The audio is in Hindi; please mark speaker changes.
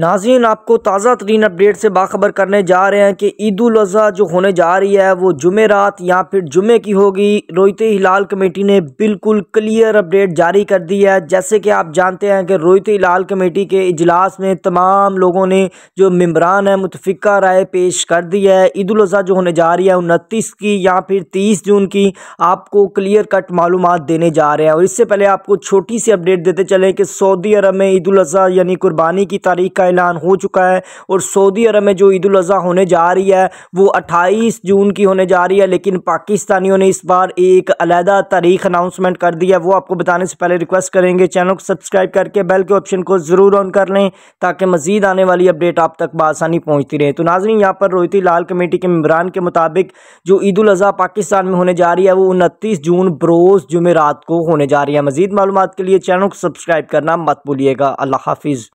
Speaker 1: नाजीन आपको ताज़ा तरीन अपडेट से बाखबर करने जा रहे हैं कि ईद अजी जो होने जा रही है वो जुमे रात या फिर जुमे की होगी रोहित हिलाल कमेटी ने बिल्कुल क्लियर अपडेट जारी कर दी है जैसे कि आप जानते हैं कि रोहित हिलाल कमेटी के इजलास में तमाम लोगों ने जो मम्बरान है मुतफ़ा राय पेश कर दी है ईद अजी जो होने जा रही है उनतीस की या फिर तीस जून की आपको क्लियर कट मालूम देने जा रहे हैं और इससे पहले आपको छोटी सी अपडेट देते चलें कि सऊदी अरब में ईद अजी यानी कुर्बानी की तारीख का ऐलान हो चुका है और सऊदी अरब में जो ईद अज़ी होने जा रही है वो अट्ठाईस जून की होने जा रही है लेकिन पाकिस्तानियों ने इस बार एक अलहदा तारीख अनाउंसमेंट कर दिया है वो आपको बताने से पहले रिक्वेस्ट करेंगे चैनल को सब्सक्राइब करके बेल के ऑप्शन को ज़रूर ऑन कर लें ताकि मजीद आने वाली अपडेट आप तक बसानी पहुँचती रहे तो नाजरी यहाँ पर रोहिती लाल कमेटी के मम्बरान के मुताबिक जो ईद अज़ी पाकिस्तान में होने जा रही है वो उनतीस जून बरोज़ जुमेरात को होने जा रही है मजीद मालूम के लिए चैनल को सब्सक्राइब करना मत भूलिएगा अल्लाह हाफिज़